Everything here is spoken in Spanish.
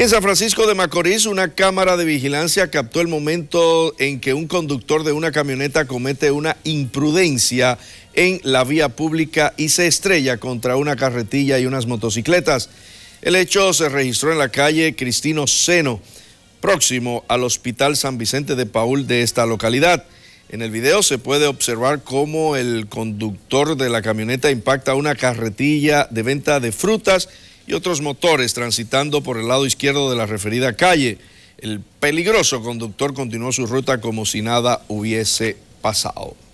en San Francisco de Macorís, una cámara de vigilancia captó el momento en que un conductor de una camioneta comete una imprudencia en la vía pública y se estrella contra una carretilla y unas motocicletas. El hecho se registró en la calle Cristino Seno, próximo al Hospital San Vicente de Paul de esta localidad. En el video se puede observar cómo el conductor de la camioneta impacta una carretilla de venta de frutas y otros motores transitando por el lado izquierdo de la referida calle. El peligroso conductor continuó su ruta como si nada hubiese pasado.